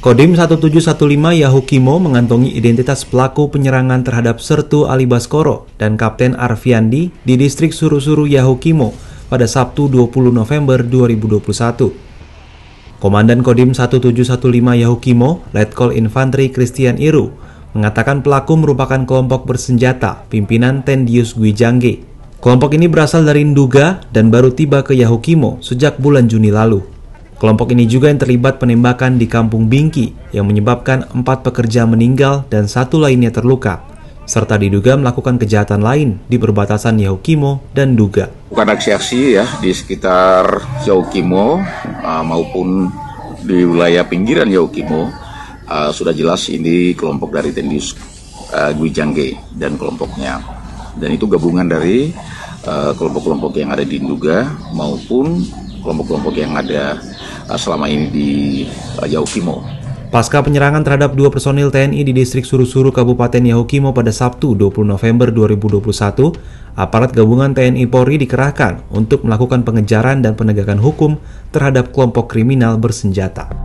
Kodim 1715 Yahukimo mengantongi identitas pelaku penyerangan terhadap Sertu Ali Baskoro dan Kapten Arfiandi di distrik Surusuru Yahukimo pada Sabtu 20 November 2021. Komandan Kodim 1715 Yahukimo, Letkol Infanteri Christian Iru, mengatakan pelaku merupakan kelompok bersenjata pimpinan Tendius Guijangge. Kelompok ini berasal dari Nduga dan baru tiba ke Yahukimo sejak bulan Juni lalu. Kelompok ini juga yang terlibat penembakan di Kampung Bingki yang menyebabkan empat pekerja meninggal dan satu lainnya terluka, serta diduga melakukan kejahatan lain di perbatasan Yaukimo dan Duga. Bukan aksi-aksi ya di sekitar Yaukimo uh, maupun di wilayah pinggiran Yaukimo uh, sudah jelas ini kelompok dari Tendius uh, Gwijangge dan kelompoknya. Dan itu gabungan dari uh, kelompok-kelompok yang ada di Duga maupun kelompok-kelompok yang ada Eh, selama ini di eh, Yahukimo. Pasca penyerangan terhadap dua personil TNI di distrik Surusuru Kabupaten Yahukimo pada Sabtu 20 November 2021, aparat gabungan TNI Polri dikerahkan untuk melakukan pengejaran dan penegakan hukum terhadap kelompok kriminal bersenjata.